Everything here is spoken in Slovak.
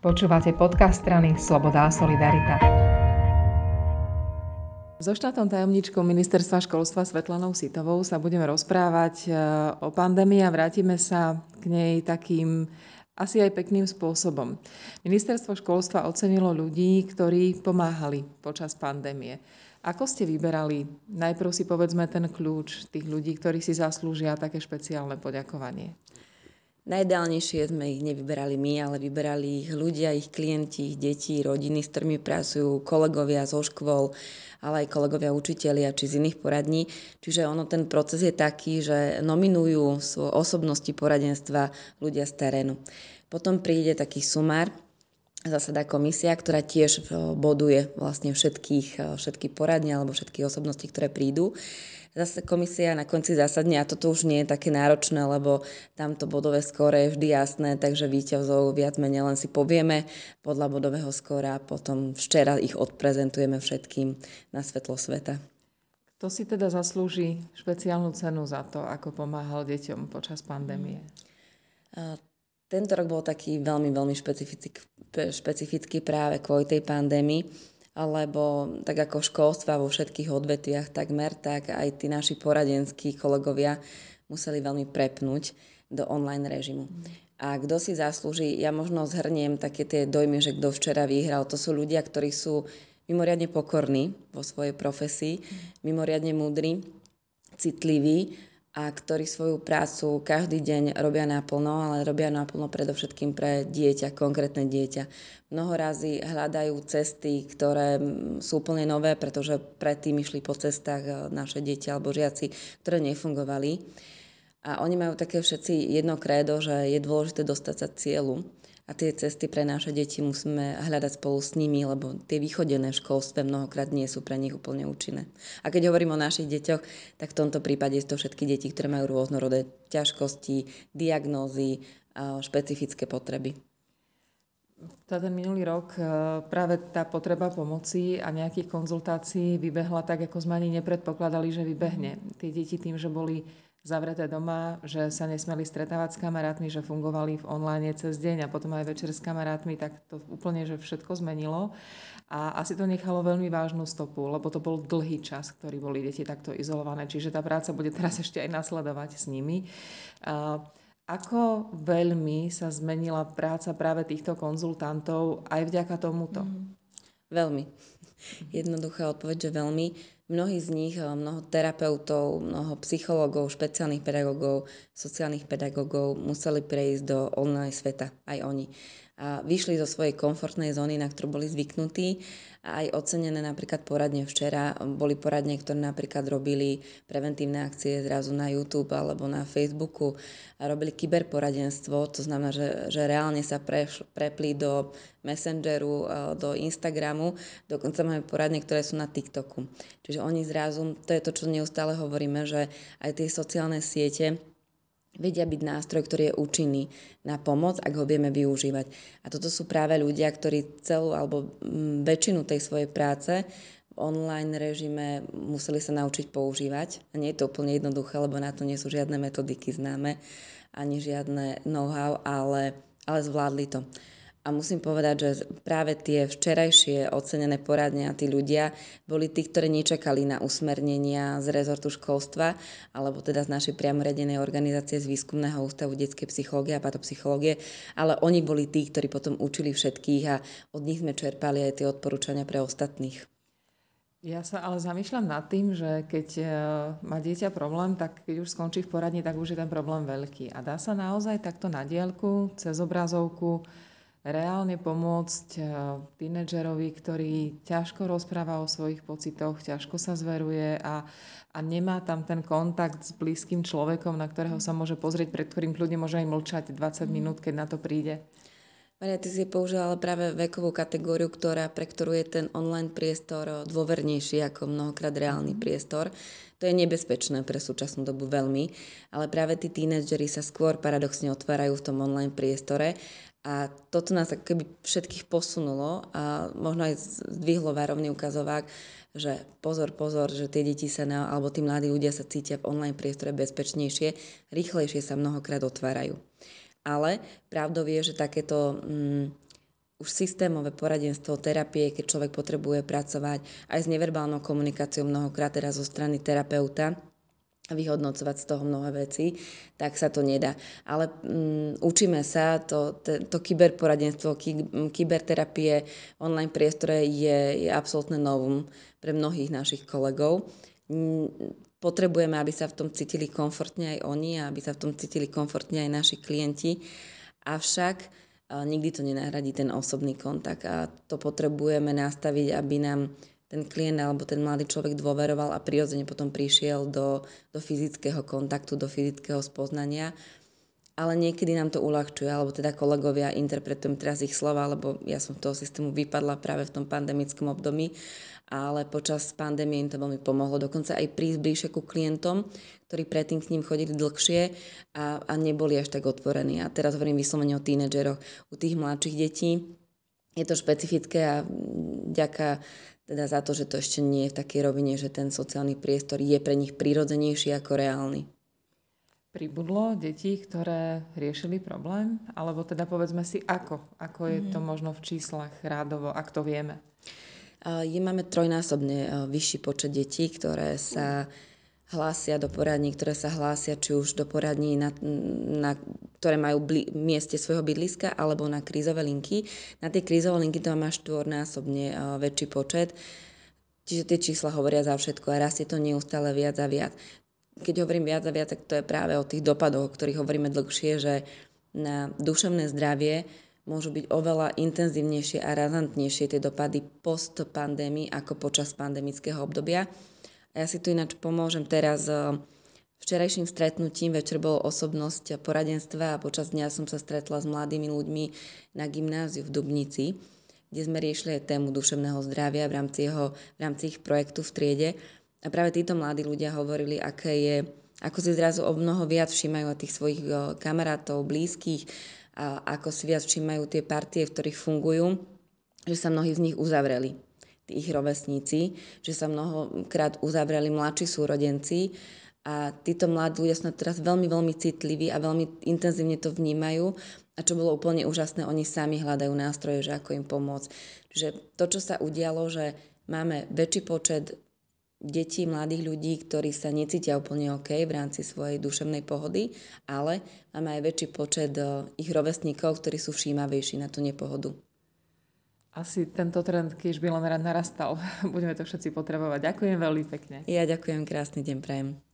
Počúvate podcast strany Sloboda a Solidarita. So štátom tajomničkou ministerstva školstva Svetlanou Sitovou sa budeme rozprávať e, o pandémii a vrátime sa k nej takým asi aj pekným spôsobom. Ministerstvo školstva ocenilo ľudí, ktorí pomáhali počas pandémie. Ako ste vyberali, najprv si povedzme ten kľúč tých ľudí, ktorí si zaslúžia také špeciálne poďakovanie? Najideálnejšie sme ich nevyberali my, ale vyberali ich ľudia, ich klienti, ich deti, rodiny, s ktorými pracujú, kolegovia zo škôl, ale aj kolegovia učitelia či z iných poradní. Čiže ono, ten proces je taký, že nominujú osobnosti poradenstva ľudia z terénu. Potom príde taký sumár, zasada komisia, ktorá tiež e, boduje vlastne všetkých, e, všetky poradne alebo všetky osobnosti, ktoré prídu. Zase komisia na konci zásadne, a toto už nie je také náročné, lebo tamto bodové skóre je vždy jasné, takže výťazov viac menej len si povieme podľa bodového skóra a potom včera ich odprezentujeme všetkým na svetlo sveta. Kto si teda zaslúži špeciálnu cenu za to, ako pomáhal deťom počas pandémie. E, tento rok bol taký veľmi, veľmi špecifický, špecifický práve kvôli tej pandémii, lebo tak ako školstva vo všetkých odvetviach takmer, tak aj tí naši poradenskí kolegovia museli veľmi prepnúť do online režimu. A kto si zaslúži, ja možno zhrniem také tie dojmy, že kto včera vyhral, to sú ľudia, ktorí sú mimoriadne pokorní vo svojej profesii, mimoriadne múdri, citliví a ktorí svoju prácu každý deň robia naplno, ale robia naplno predovšetkým pre dieťa, konkrétne dieťa. Mnoho razy hľadajú cesty, ktoré sú úplne nové, pretože predtým išli po cestách e, naše dieťa alebo žiaci, ktoré nefungovali. A oni majú také všetci jedno krédo, že je dôležité dostať sa cieľu a tie cesty pre naše deti musíme hľadať spolu s nimi, lebo tie východené v školstve mnohokrát nie sú pre nich úplne účinné. A keď hovorím o našich deťoch, tak v tomto prípade sú to všetky deti, ktoré majú rôznorodé ťažkosti, diagnózy, špecifické potreby. Za teda ten minulý rok e, práve tá potreba pomoci a nejakých konzultácií vybehla tak, ako sme ani nepredpokladali, že vybehne. Tie deti tým, že boli zavreté doma, že sa nesmeli stretávať s kamarátmi, že fungovali v online cez deň a potom aj večer s kamarátmi, tak to úplne, že všetko zmenilo. A asi to nechalo veľmi vážnu stopu, lebo to bol dlhý čas, ktorý boli deti takto izolované, čiže tá práca bude teraz ešte aj nasledovať s nimi. A ako veľmi sa zmenila práca práve týchto konzultantov aj vďaka tomuto? Mm, veľmi. Jednoduchá odpoveď, že veľmi Mnohí z nich, eh, mnoho terapeutov, mnoho psychológov, špeciálnych pedagógov, sociálnych pedagógov museli prejsť do online sveta, aj oni. A vyšli zo svojej komfortnej zóny, na ktorú boli zvyknutí a aj ocenené napríklad poradne včera. Boli poradne, ktoré napríklad robili preventívne akcie zrazu na YouTube alebo na Facebooku a robili kyberporadenstvo, to znamená, že, že reálne sa preš, prepli do Messengeru, eh, do Instagramu, dokonca máme poradne, ktoré sú na TikToku. Čiže že oni zrazu, to je to, čo neustále hovoríme, že aj tie sociálne siete vedia byť nástroj, ktorý je účinný na pomoc, ak ho vieme využívať. A toto sú práve ľudia, ktorí celú alebo mm, väčšinu tej svojej práce v online režime museli sa naučiť používať. A nie je to úplne jednoduché, lebo na to nie sú žiadne metodiky známe, ani žiadne know-how, ale, ale zvládli to. A musím povedať, že práve tie včerajšie ocenené poradne a tí ľudia boli tí, ktorí nečakali na usmernenia z rezortu školstva alebo teda z našej priamoredenej organizácie z Výskumného ústavu detskej psychológie a patopsychológie, ale oni boli tí, ktorí potom učili všetkých a od nich sme čerpali aj tie odporúčania pre ostatných. Ja sa ale zamýšľam nad tým, že keď e, má dieťa problém, tak keď už skončí v poradni, tak už je ten problém veľký. A dá sa naozaj takto na dielku, cez obrazovku, reálne pomôcť eh, tínedžerovi, ktorý ťažko rozpráva o svojich pocitoch, ťažko sa zveruje a, a nemá tam ten kontakt s blízkym človekom, na ktorého sa môže pozrieť, pred ktorým kľudne môže aj mlčať 20 mhm. minút, keď na to príde. Maria, ty si používala práve vekovú kategóriu, ktorá, pre ktorú je ten online priestor dôvernejší ako mnohokrát reálny mhm. priestor. To je nebezpečné pre súčasnú dobu veľmi, ale práve tí tínedžeri sa skôr paradoxne otvárajú v tom online priestore a toto nás ako keby všetkých posunulo a možno aj zdvihlo várovný ukazovák, že pozor, pozor, že tie deti sa, na, alebo tí mladí ľudia sa cítia v online priestore bezpečnejšie, rýchlejšie sa mnohokrát otvárajú. Ale pravdou je, že takéto mm, už systémové poradenstvo, terapie, keď človek potrebuje pracovať aj s neverbálnou komunikáciou mnohokrát teraz zo strany terapeuta, vyhodnocovať z toho mnohé veci, tak sa to nedá. Ale um, učíme sa, to, to, to kyberporadenstvo, mm, kyberterapie online priestore je, je absolútne novum pre mnohých našich kolegov. Mm, potrebujeme, aby sa v tom cítili komfortne aj oni a aby sa v tom cítili komfortne aj naši klienti. Avšak eh, nikdy to nenahradí ten osobný kontakt a to potrebujeme nastaviť, aby nám ten klient alebo ten mladý človek dôveroval a prirodzene potom prišiel do, do fyzického kontaktu, do fyzického spoznania. Ale niekedy nám to uľahčuje, alebo teda kolegovia, interpretujem teraz ich slova, lebo ja som z toho systému vypadla práve v tom pandemickom období, ale počas pandémie im to veľmi pomohlo. Dokonca aj prísť bližšie ku klientom, ktorí predtým k ním chodili dlhšie a, a neboli až tak otvorení. A teraz hovorím vyslovene o tínedžeroch. U tých mladších detí je to špecifické a ďaká teda za to, že to ešte nie je v takej rovine, že ten sociálny priestor je pre nich prirodzenejší ako reálny. Pribudlo detí, ktoré riešili problém? Alebo teda povedzme si ako? Ako je to mhm. možno v číslach rádovo, ak to vieme? Je máme trojnásobne vyšší počet detí, ktoré sa mhm. hlásia do poradní, ktoré sa hlásia či už do poradní na, na ktoré majú bli- mieste svojho bydliska alebo na krízové linky. Na tie krízové linky to má štvornásobne väčší počet. Čiže tie čísla hovoria za všetko a rastie to neustále viac a viac. Keď hovorím viac a viac, tak to je práve o tých dopadoch, o ktorých hovoríme dlhšie, že na duševné zdravie môžu byť oveľa intenzívnejšie a razantnejšie tie dopady post pandémii ako počas pandemického obdobia. A ja si tu ináč pomôžem teraz Včerajším stretnutím večer bolo osobnosť poradenstva a počas dňa som sa stretla s mladými ľuďmi na gymnáziu v Dubnici, kde sme riešili tému duševného zdravia v rámci, jeho, v rámci ich projektu v triede. A práve títo mladí ľudia hovorili, aké je, ako si zrazu o mnoho viac všímajú tých svojich kamarátov, blízkych, a ako si viac všímajú tie partie, v ktorých fungujú, že sa mnohí z nich uzavreli ich rovesníci, že sa mnohokrát uzavreli mladší súrodenci a títo mladí ľudia sú teraz veľmi, veľmi citliví a veľmi intenzívne to vnímajú. A čo bolo úplne úžasné, oni sami hľadajú nástroje, že ako im pomôcť. Čiže to, čo sa udialo, že máme väčší počet detí, mladých ľudí, ktorí sa necítia úplne OK v rámci svojej duševnej pohody, ale máme aj väčší počet e, ich rovesníkov, ktorí sú všímavejší na tú nepohodu. Asi tento trend, keď by len rád narastal, budeme to všetci potrebovať. Ďakujem veľmi pekne. Ja ďakujem, krásny deň prajem.